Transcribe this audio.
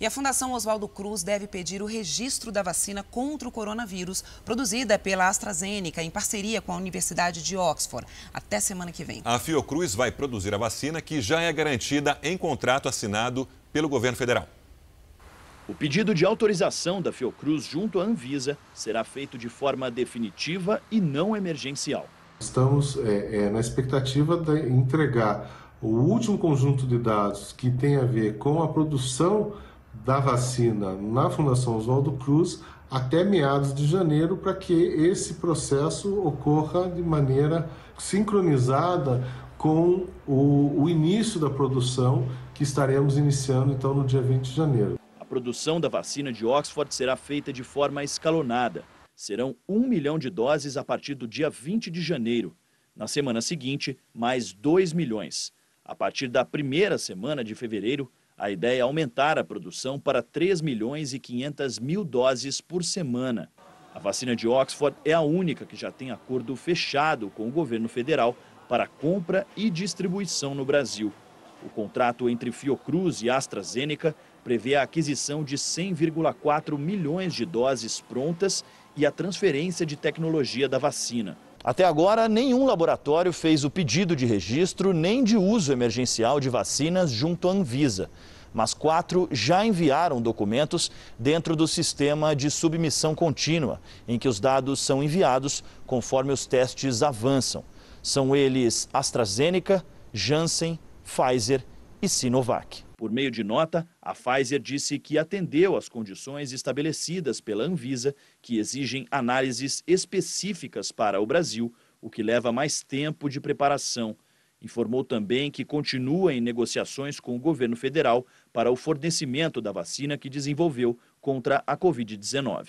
E a Fundação Oswaldo Cruz deve pedir o registro da vacina contra o coronavírus, produzida pela AstraZeneca em parceria com a Universidade de Oxford. Até semana que vem. A Fiocruz vai produzir a vacina que já é garantida em contrato assinado pelo governo federal. O pedido de autorização da Fiocruz junto à Anvisa será feito de forma definitiva e não emergencial. Estamos é, é, na expectativa de entregar o último conjunto de dados que tem a ver com a produção da vacina na Fundação Oswaldo Cruz até meados de janeiro para que esse processo ocorra de maneira sincronizada com o, o, início da produção que estaremos iniciando então no dia 20 de janeiro. A produção da vacina de Oxford será feita de forma escalonada. Serão um milhão de doses a partir do dia 20 de janeiro. Na semana seguinte, mais 2 milhões. A partir da primeira semana de fevereiro, a ideia é aumentar a produção para 3 milhões e 500 mil doses por semana. A vacina de Oxford é a única que já tem acordo fechado com o governo federal para compra e distribuição no Brasil. O contrato entre Fiocruz e AstraZeneca prevê a aquisição de 100,4 milhões de doses prontas e a transferência de tecnologia da vacina. Até agora, nenhum laboratório fez o pedido de registro nem de uso emergencial de vacinas junto à Anvisa. Mas quatro já enviaram documentos dentro do sistema de submissão contínua, em que os dados são enviados conforme os testes avançam. São eles AstraZeneca, Janssen, Pfizer e Sinovac. Por meio de nota, a Pfizer disse que atendeu às condições estabelecidas pela Anvisa, que exigem análises específicas para o Brasil, o que leva mais tempo de preparação. Informou também que continua em negociações com o governo federal para o fornecimento da vacina que desenvolveu contra a Covid-19.